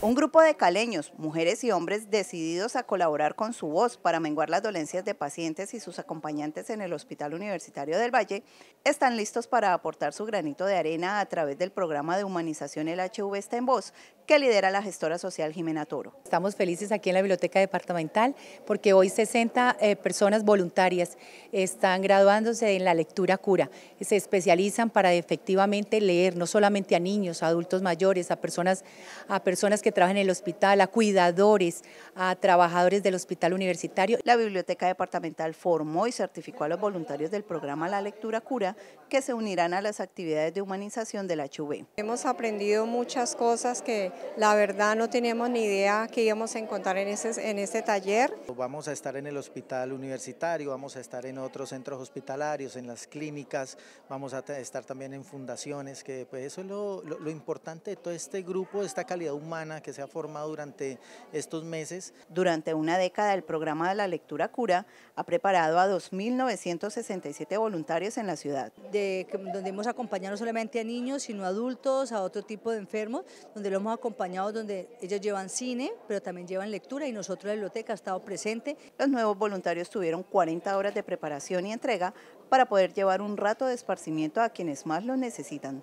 Un grupo de caleños, mujeres y hombres decididos a colaborar con su voz para menguar las dolencias de pacientes y sus acompañantes en el Hospital Universitario del Valle, están listos para aportar su granito de arena a través del programa de humanización El HV está en voz, que lidera la gestora social Jimena Toro. Estamos felices aquí en la Biblioteca Departamental porque hoy 60 eh, personas voluntarias están graduándose en la lectura cura. Se especializan para efectivamente leer no solamente a niños, a adultos mayores, a personas, a personas que que trabajan en el hospital, a cuidadores, a trabajadores del hospital universitario. La Biblioteca Departamental formó y certificó a los voluntarios del programa La Lectura Cura que se unirán a las actividades de humanización de la HUB. Hemos aprendido muchas cosas que la verdad no teníamos ni idea que íbamos a encontrar en ese en este taller. Vamos a estar en el hospital universitario, vamos a estar en otros centros hospitalarios, en las clínicas, vamos a estar también en fundaciones, que pues eso es lo, lo importante de todo este grupo, esta calidad humana que se ha formado durante estos meses. Durante una década, el programa de la lectura cura ha preparado a 2.967 voluntarios en la ciudad. donde hemos acompañado no solamente a niños, sino a adultos, a otro tipo de enfermos, donde los hemos acompañado, donde ellos llevan cine, pero también llevan lectura y nosotros la biblioteca ha estado presente. Los nuevos voluntarios tuvieron 40 horas de preparación y entrega para poder llevar un rato de esparcimiento a quienes más lo necesitan.